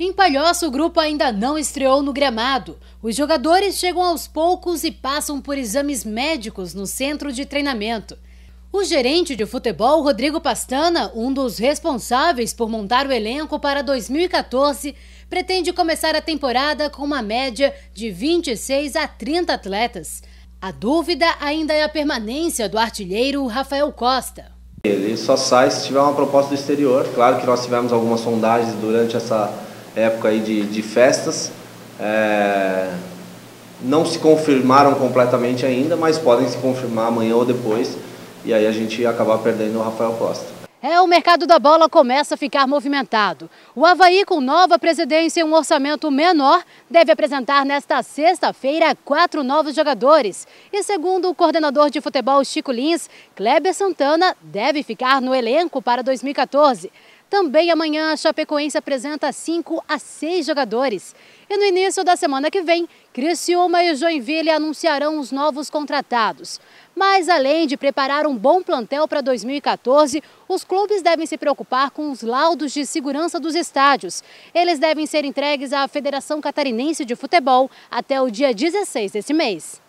Em Palhoça, o grupo ainda não estreou no gramado. Os jogadores chegam aos poucos e passam por exames médicos no centro de treinamento. O gerente de futebol, Rodrigo Pastana, um dos responsáveis por montar o elenco para 2014, pretende começar a temporada com uma média de 26 a 30 atletas. A dúvida ainda é a permanência do artilheiro Rafael Costa. Ele só sai se tiver uma proposta do exterior. Claro que nós tivemos algumas sondagens durante essa época aí de, de festas. É, não se confirmaram completamente ainda, mas podem se confirmar amanhã ou depois. E aí a gente acabar perdendo o Rafael Costa. É, o mercado da bola começa a ficar movimentado. O Havaí, com nova presidência e um orçamento menor, deve apresentar nesta sexta-feira quatro novos jogadores. E segundo o coordenador de futebol Chico Lins, Kleber Santana deve ficar no elenco para 2014. Também amanhã a Chapecoense apresenta 5 a 6 jogadores. E no início da semana que vem, Criciúma e Joinville anunciarão os novos contratados. Mas além de preparar um bom plantel para 2014, os clubes devem se preocupar com os laudos de segurança dos estádios. Eles devem ser entregues à Federação Catarinense de Futebol até o dia 16 desse mês.